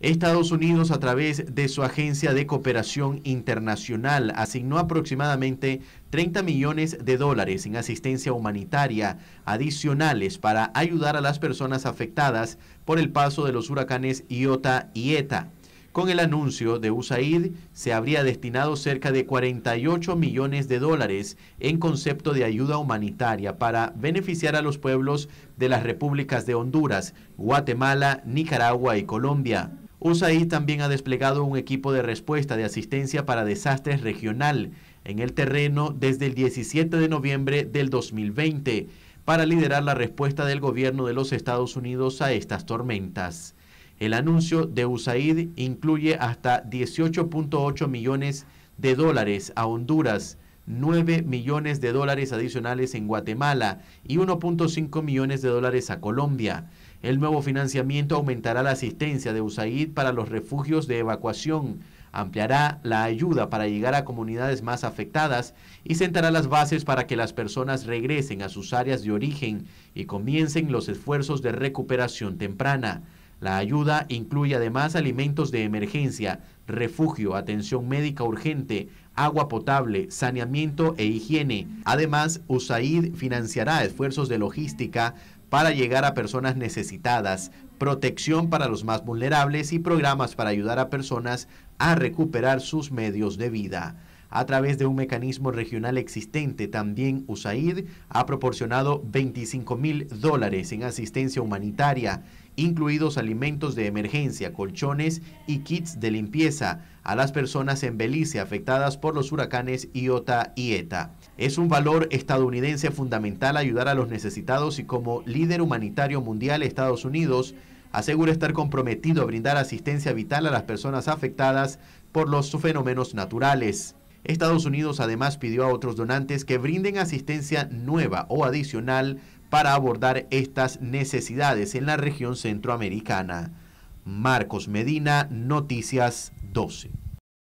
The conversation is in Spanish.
Estados Unidos, a través de su Agencia de Cooperación Internacional, asignó aproximadamente 30 millones de dólares en asistencia humanitaria adicionales para ayudar a las personas afectadas por el paso de los huracanes Iota y Eta. Con el anuncio de USAID se habría destinado cerca de 48 millones de dólares en concepto de ayuda humanitaria para beneficiar a los pueblos de las repúblicas de Honduras, Guatemala, Nicaragua y Colombia. USAID también ha desplegado un equipo de respuesta de asistencia para desastres regional en el terreno desde el 17 de noviembre del 2020 para liderar la respuesta del gobierno de los Estados Unidos a estas tormentas. El anuncio de USAID incluye hasta 18.8 millones de dólares a Honduras 9 millones de dólares adicionales en Guatemala y 1.5 millones de dólares a Colombia. El nuevo financiamiento aumentará la asistencia de USAID para los refugios de evacuación, ampliará la ayuda para llegar a comunidades más afectadas y sentará las bases para que las personas regresen a sus áreas de origen y comiencen los esfuerzos de recuperación temprana. La ayuda incluye además alimentos de emergencia, refugio, atención médica urgente, agua potable, saneamiento e higiene. Además, USAID financiará esfuerzos de logística para llegar a personas necesitadas, protección para los más vulnerables y programas para ayudar a personas a recuperar sus medios de vida a través de un mecanismo regional existente. También USAID ha proporcionado 25 mil dólares en asistencia humanitaria, incluidos alimentos de emergencia, colchones y kits de limpieza a las personas en Belice afectadas por los huracanes Iota y Eta. Es un valor estadounidense fundamental ayudar a los necesitados y como líder humanitario mundial Estados Unidos asegura estar comprometido a brindar asistencia vital a las personas afectadas por los fenómenos naturales. Estados Unidos además pidió a otros donantes que brinden asistencia nueva o adicional para abordar estas necesidades en la región centroamericana. Marcos Medina, Noticias 12.